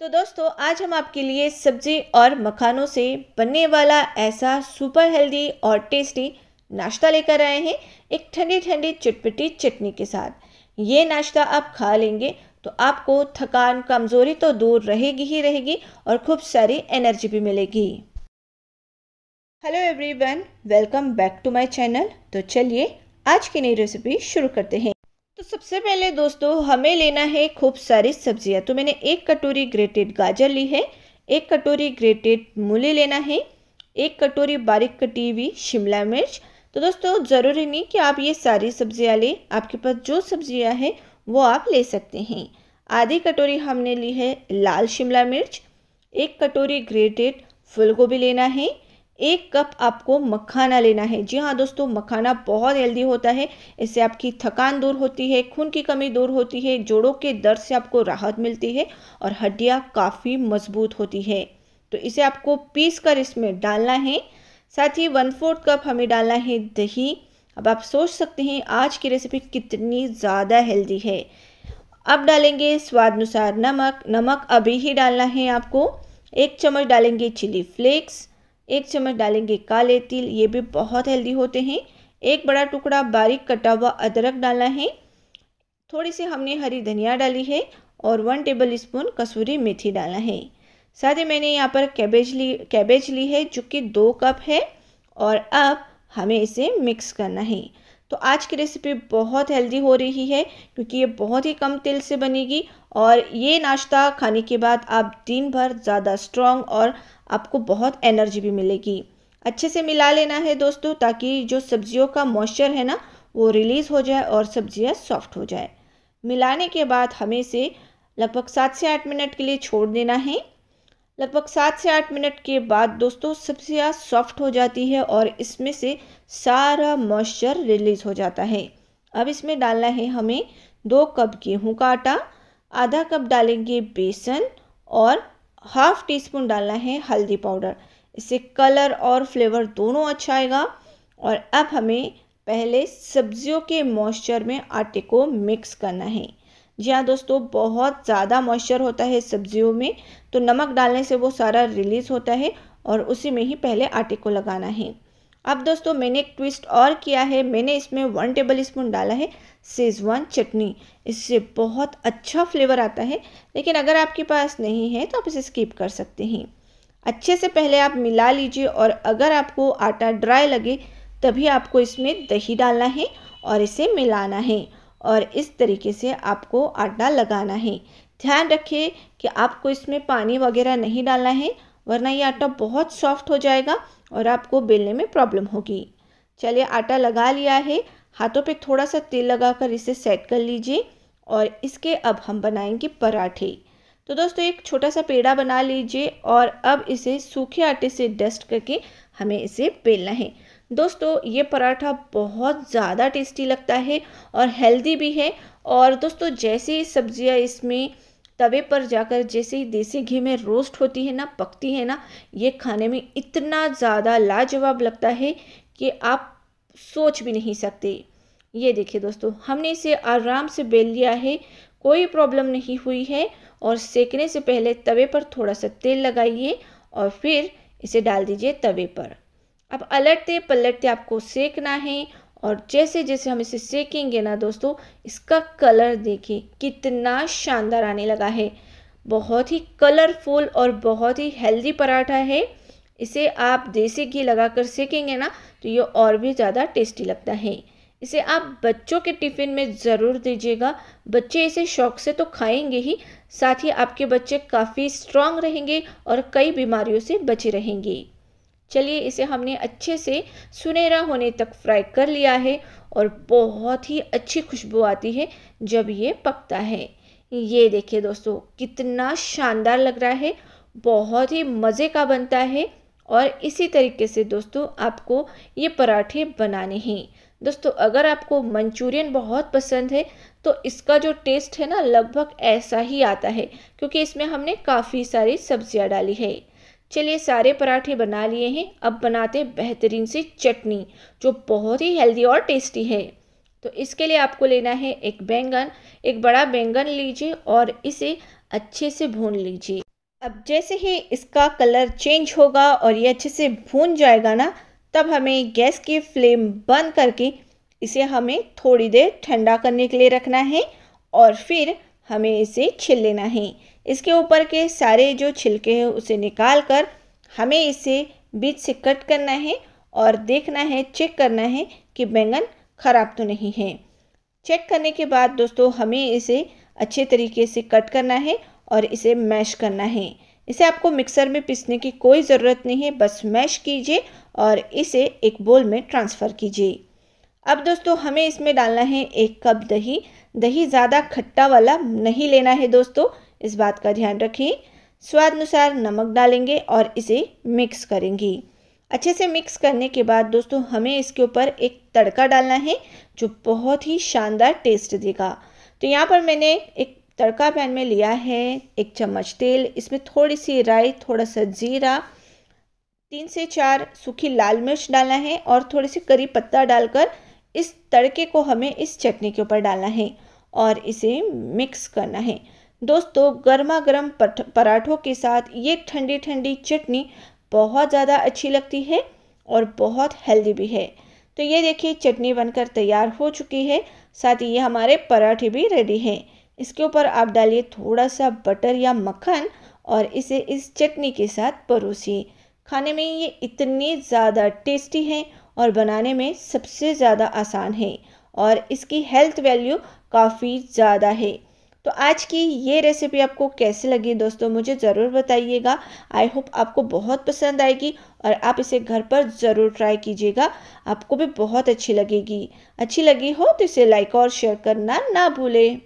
तो दोस्तों आज हम आपके लिए सब्जी और मखानों से बनने वाला ऐसा सुपर हेल्दी और टेस्टी नाश्ता लेकर आए हैं एक ठंडी ठंडी चटपटी चटनी के साथ ये नाश्ता आप खा लेंगे तो आपको थकान कमज़ोरी तो दूर रहेगी ही रहेगी और खूब सारी एनर्जी भी मिलेगी hello everyone welcome back to my channel तो चलिए आज की नई रेसिपी शुरू करते हैं तो सबसे पहले दोस्तों हमें लेना है खूब सारी सब्जियां तो मैंने एक कटोरी ग्रेटेड गाजर ली है एक कटोरी ग्रेटेड मूली लेना है एक कटोरी बारीक कटी हुई शिमला मिर्च तो दोस्तों ज़रूरी नहीं कि आप ये सारी सब्जियां लें आपके पास जो सब्जियां हैं वो आप ले सकते हैं आधी कटोरी हमने ली है लाल शिमला मिर्च एक कटोरी ग्रेटेड फूलगोभी लेना है एक कप आपको मखाना लेना है जी हाँ दोस्तों मखाना बहुत हेल्दी होता है इससे आपकी थकान दूर होती है खून की कमी दूर होती है जोड़ों के दर्द से आपको राहत मिलती है और हड्डियाँ काफ़ी मजबूत होती है तो इसे आपको पीस कर इसमें डालना है साथ ही वन फोर्थ कप हमें डालना है दही अब आप सोच सकते हैं आज की रेसिपी कितनी ज़्यादा हेल्दी है अब डालेंगे स्वाद अनुसार नमक नमक अभी ही डालना है आपको एक चम्मच डालेंगे चिली फ्लेक्स एक चम्मच डालेंगे काले तिल ये भी बहुत हेल्दी होते हैं एक बड़ा टुकड़ा बारीक कटा हुआ अदरक डालना है थोड़ी सी हमने हरी धनिया डाली है और वन टेबल स्पून कसूरी मेथी डालना है साथ ही मैंने यहाँ पर कैबेज ली कैबेज ली है जो कि दो कप है और अब हमें इसे मिक्स करना है तो आज की रेसिपी बहुत हेल्दी हो रही है क्योंकि ये बहुत ही कम तेल से बनेगी और ये नाश्ता खाने के बाद आप दिन भर ज़्यादा स्ट्रॉन्ग और आपको बहुत एनर्जी भी मिलेगी अच्छे से मिला लेना है दोस्तों ताकि जो सब्जियों का मॉइस्चर है ना वो रिलीज़ हो जाए और सब्जियाँ सॉफ्ट हो जाए मिलाने के बाद हमें इसे लगभग सात से आठ मिनट के लिए छोड़ देना है लगभग सात से आठ मिनट के बाद दोस्तों सब्जियाँ सॉफ्ट हो जाती है और इसमें से सारा मॉइस्चर रिलीज़ हो जाता है अब इसमें डालना है हमें दो कप गेहूँ का आटा आधा कप डालेंगे बेसन और हाफ टी स्पून डालना है हल्दी पाउडर इससे कलर और फ्लेवर दोनों अच्छा आएगा और अब हमें पहले सब्जियों के मॉइस्चर में आटे को मिक्स करना है जी हाँ दोस्तों बहुत ज़्यादा मॉइस्चर होता है सब्जियों में तो नमक डालने से वो सारा रिलीज़ होता है और उसी में ही पहले आटे को लगाना है अब दोस्तों मैंने एक ट्विस्ट और किया है मैंने इसमें वन टेबल स्पून डाला है सेजवान चटनी इससे बहुत अच्छा फ्लेवर आता है लेकिन अगर आपके पास नहीं है तो आप इसे स्किप कर सकते हैं अच्छे से पहले आप मिला लीजिए और अगर आपको आटा ड्राई लगे तभी आपको इसमें दही डालना है और इसे मिलाना है और इस तरीके से आपको आटा लगाना है ध्यान रखिए कि आपको इसमें पानी वगैरह नहीं डालना है वरना ये आटा बहुत सॉफ्ट हो जाएगा और आपको बेलने में प्रॉब्लम होगी चलिए आटा लगा लिया है हाथों पे थोड़ा सा तेल लगाकर इसे सेट कर लीजिए और इसके अब हम बनाएंगे पराठे तो दोस्तों एक छोटा सा पेड़ा बना लीजिए और अब इसे सूखे आटे से डस्ट करके हमें इसे बेलना है दोस्तों ये पराठा बहुत ज़्यादा टेस्टी लगता है और हेल्दी भी है और दोस्तों जैसी सब्जियाँ इसमें तवे पर जाकर जैसे ही देसी घी में रोस्ट होती है ना पकती है ना ये खाने में इतना ज़्यादा लाजवाब लगता है कि आप सोच भी नहीं सकते ये देखिए दोस्तों हमने इसे आराम से बेल लिया है कोई प्रॉब्लम नहीं हुई है और सेकने से पहले तवे पर थोड़ा सा तेल लगाइए और फिर इसे डाल दीजिए तवे पर अब अलटते पलटते आपको सेकना है और जैसे जैसे हम इसे सेकेंगे ना दोस्तों इसका कलर देखिए कितना शानदार आने लगा है बहुत ही कलरफुल और बहुत ही हेल्दी पराठा है इसे आप देसी घी लगाकर सेकेंगे ना तो ये और भी ज़्यादा टेस्टी लगता है इसे आप बच्चों के टिफ़िन में ज़रूर दीजिएगा बच्चे इसे शौक से तो खाएंगे ही साथ ही आपके बच्चे काफ़ी स्ट्रांग रहेंगे और कई बीमारियों से बचे रहेंगे चलिए इसे हमने अच्छे से सुनहरा होने तक फ्राई कर लिया है और बहुत ही अच्छी खुशबू आती है जब ये पकता है ये देखिए दोस्तों कितना शानदार लग रहा है बहुत ही मज़े का बनता है और इसी तरीके से दोस्तों आपको ये पराठे बनाने हैं दोस्तों अगर आपको मंचूरियन बहुत पसंद है तो इसका जो टेस्ट है ना लगभग ऐसा ही आता है क्योंकि इसमें हमने काफ़ी सारी सब्जियां डाली है चलिए सारे पराठे बना लिए हैं अब बनाते बेहतरीन सी चटनी जो बहुत ही हेल्दी और टेस्टी है तो इसके लिए आपको लेना है एक बैंगन एक बड़ा बैंगन लीजिए और इसे अच्छे से भून लीजिए अब जैसे ही इसका कलर चेंज होगा और ये अच्छे से भून जाएगा ना तब हमें गैस की फ्लेम बंद करके इसे हमें थोड़ी देर ठंडा करने के लिए रखना है और फिर हमें इसे छिल लेना है इसके ऊपर के सारे जो छिलके हैं उसे निकाल कर हमें इसे बीच से कट करना है और देखना है चेक करना है कि बैंगन ख़राब तो नहीं है चेक करने के बाद दोस्तों हमें इसे अच्छे तरीके से कट करना है और इसे मैश करना है इसे आपको मिक्सर में पीसने की कोई ज़रूरत नहीं है बस मैश कीजिए और इसे एक बोल में ट्रांसफ़र कीजिए अब दोस्तों हमें इसमें डालना है एक कप दही दही ज़्यादा खट्टा वाला नहीं लेना है दोस्तों इस बात का ध्यान रखें स्वाद अनुसार नमक डालेंगे और इसे मिक्स करेंगे अच्छे से मिक्स करने के बाद दोस्तों हमें इसके ऊपर एक तड़का डालना है जो बहुत ही शानदार टेस्ट देगा तो यहाँ पर मैंने एक तड़का पैन में लिया है एक चम्मच तेल इसमें थोड़ी सी राई थोड़ा सा जीरा तीन से चार सूखी लाल मिर्च डालना है और थोड़ी सी करी पत्ता डालकर इस तड़के को हमें इस चटनी के ऊपर डालना है और इसे मिक्स करना है दोस्तों गर्मा गर्म पराठों के साथ ये ठंडी ठंडी चटनी बहुत ज़्यादा अच्छी लगती है और बहुत हेल्दी भी है तो ये देखिए चटनी बनकर तैयार हो चुकी है साथ ही ये हमारे पराठे भी रेडी हैं इसके ऊपर आप डालिए थोड़ा सा बटर या मक्खन और इसे इस चटनी के साथ परोसिए खाने में ये इतनी ज़्यादा टेस्टी है और बनाने में सबसे ज़्यादा आसान है और इसकी हेल्थ वैल्यू काफ़ी ज़्यादा है तो आज की ये रेसिपी आपको कैसे लगी दोस्तों मुझे ज़रूर बताइएगा आई होप आपको बहुत पसंद आएगी और आप इसे घर पर ज़रूर ट्राई कीजिएगा आपको भी बहुत अच्छी लगेगी अच्छी लगी हो तो इसे लाइक और शेयर करना ना भूलें